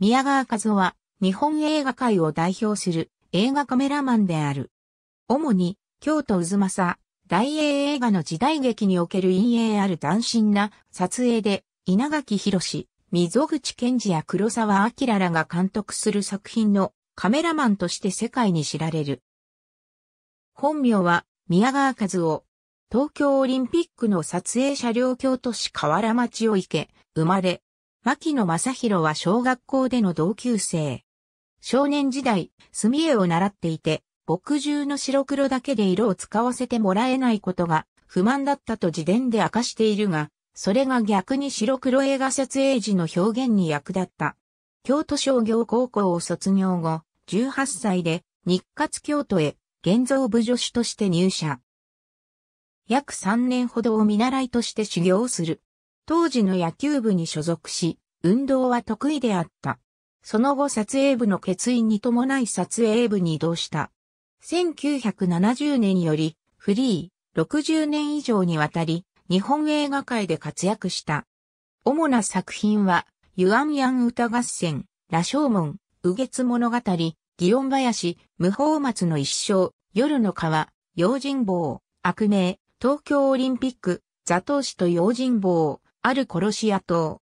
宮川和夫は日本映画界を代表する映画カメラマンである。主に京都渦政、大英映画の時代劇における陰影ある斬新な撮影で稲垣博溝口健二や黒沢明らが監督する作品のカメラマンとして世界に知られる。本名は宮川和夫。東京オリンピックの撮影車両京都市河原町を行け、生まれ、牧野正宏は小学校での同級生。少年時代、墨絵を習っていて、墨汁の白黒だけで色を使わせてもらえないことが不満だったと自伝で明かしているが、それが逆に白黒映画撮影時の表現に役立った。京都商業高校を卒業後、18歳で日活京都へ現像部助手として入社。約3年ほどを見習いとして修行する。当時の野球部に所属し、運動は得意であった。その後撮影部の欠員に伴い撮影部に移動した。1970年よりフリー60年以上にわたり日本映画界で活躍した。主な作品は、ユアンヤン歌合戦、羅生門、右月物語、祇園林、無法松の一生、夜の川、用心棒、悪名、東京オリンピック、座頭市と用心棒、ある殺し屋島。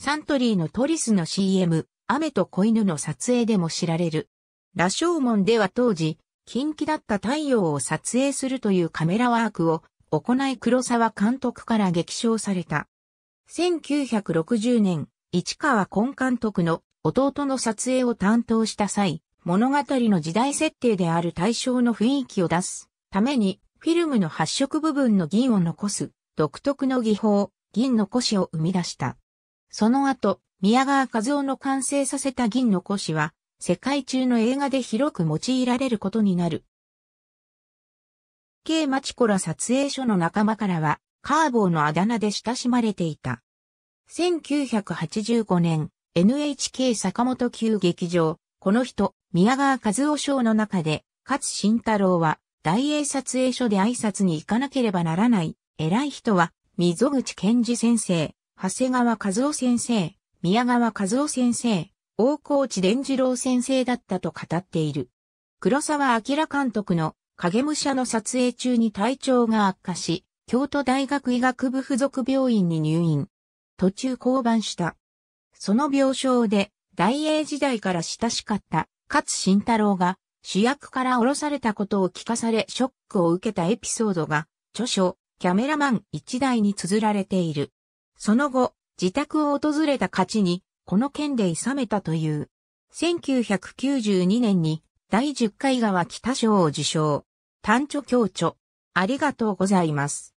サントリーのトリスの CM、雨と子犬の撮影でも知られる。羅生門では当時、近畿だった太陽を撮影するというカメラワークを行い黒沢監督から激賞された。1960年、市川根監督の弟の撮影を担当した際、物語の時代設定である対象の雰囲気を出すために、フィルムの発色部分の銀を残す独特の技法、銀の輿を生み出した。その後、宮川和夫の完成させた銀の輿は、世界中の映画で広く用いられることになる。K マチコラ撮影所の仲間からは、カーボーのあだ名で親しまれていた。1985年、NHK 坂本級劇場、この人、宮川和夫賞の中で、勝慎太郎は、大英撮影所で挨拶に行かなければならない偉い人は、溝口健二先生、長谷川和夫先生、宮川和夫先生、大河内伝次郎先生だったと語っている。黒沢明監督の影武者の撮影中に体調が悪化し、京都大学医学部附属病院に入院。途中降板した。その病床で、大英時代から親しかった、勝慎太郎が主役から降ろされたことを聞かされショックを受けたエピソードが、著書、キャメラマン一台に綴られている。その後、自宅を訪れた勝ちに、この件で諌めたという。1992年に第10回川北賞を受賞。単著教著。ありがとうございます。